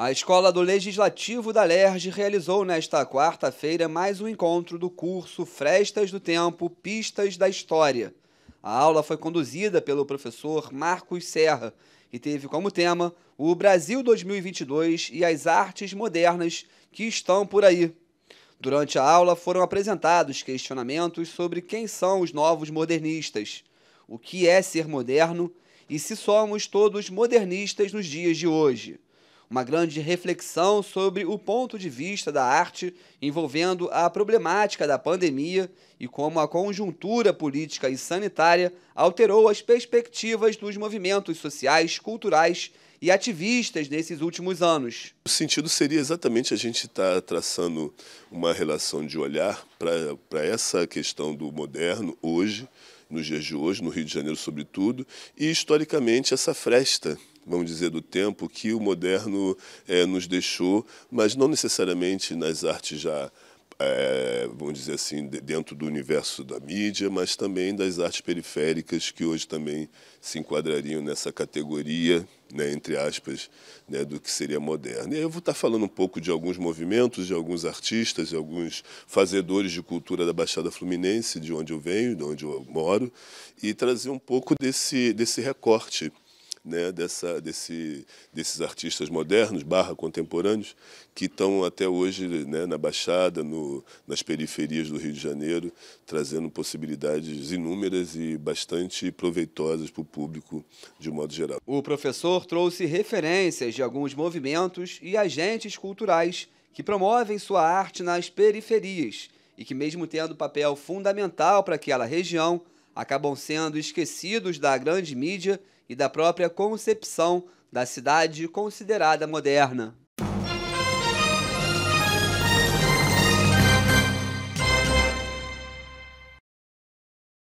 A Escola do Legislativo da LERJ realizou nesta quarta-feira mais um encontro do curso Frestas do Tempo, Pistas da História. A aula foi conduzida pelo professor Marcos Serra e teve como tema o Brasil 2022 e as artes modernas que estão por aí. Durante a aula foram apresentados questionamentos sobre quem são os novos modernistas, o que é ser moderno e se somos todos modernistas nos dias de hoje uma grande reflexão sobre o ponto de vista da arte envolvendo a problemática da pandemia e como a conjuntura política e sanitária alterou as perspectivas dos movimentos sociais, culturais e ativistas nesses últimos anos. O sentido seria exatamente a gente estar tá traçando uma relação de olhar para essa questão do moderno hoje, nos dias de hoje, no Rio de Janeiro sobretudo, e historicamente essa fresta vamos dizer, do tempo que o moderno é, nos deixou, mas não necessariamente nas artes já é, vamos dizer assim, dentro do universo da mídia, mas também das artes periféricas, que hoje também se enquadrariam nessa categoria, né, entre aspas, né, do que seria moderno. E aí eu vou estar falando um pouco de alguns movimentos, de alguns artistas, de alguns fazedores de cultura da Baixada Fluminense, de onde eu venho, de onde eu moro, e trazer um pouco desse, desse recorte né, dessa, desse, desses artistas modernos barra contemporâneos que estão até hoje né, na Baixada, no, nas periferias do Rio de Janeiro, trazendo possibilidades inúmeras e bastante proveitosas para o público de modo geral. O professor trouxe referências de alguns movimentos e agentes culturais que promovem sua arte nas periferias e que, mesmo tendo papel fundamental para aquela região, acabam sendo esquecidos da grande mídia e da própria concepção da cidade considerada moderna.